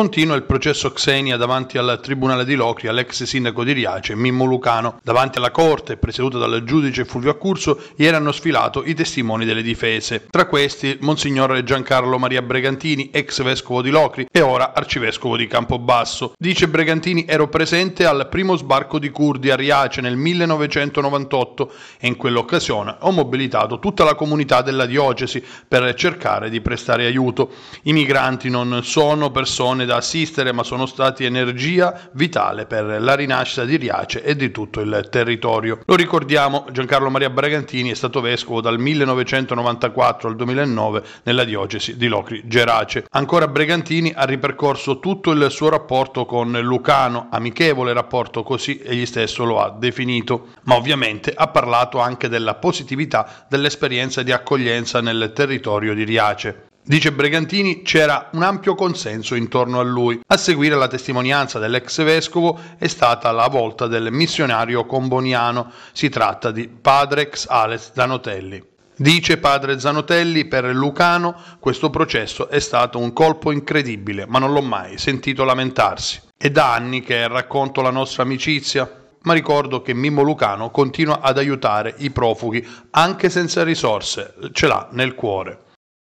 Continua il processo Xenia davanti al Tribunale di Locri all'ex sindaco di Riace, Mimmo Lucano. Davanti alla corte, presieduta dal giudice Fulvio Accurso, ieri hanno sfilato i testimoni delle difese. Tra questi, Monsignor Giancarlo Maria Bregantini, ex vescovo di Locri e ora arcivescovo di Campobasso. Dice Bregantini ero presente al primo sbarco di curdi a Riace nel 1998 e in quell'occasione ho mobilitato tutta la comunità della diocesi per cercare di prestare aiuto. I migranti non sono persone da assistere, ma sono stati energia vitale per la rinascita di Riace e di tutto il territorio. Lo ricordiamo, Giancarlo Maria Bragantini è stato vescovo dal 1994 al 2009 nella diocesi di Locri Gerace. Ancora Bragantini ha ripercorso tutto il suo rapporto con Lucano, amichevole rapporto così egli stesso lo ha definito, ma ovviamente ha parlato anche della positività dell'esperienza di accoglienza nel territorio di Riace. Dice Bregantini c'era un ampio consenso intorno a lui. A seguire la testimonianza dell'ex vescovo è stata la volta del missionario comboniano. Si tratta di Padrex Alex Zanotelli. Dice padre Zanotelli, per Lucano questo processo è stato un colpo incredibile, ma non l'ho mai sentito lamentarsi. È da anni che racconto la nostra amicizia, ma ricordo che Mimmo Lucano continua ad aiutare i profughi anche senza risorse, ce l'ha nel cuore.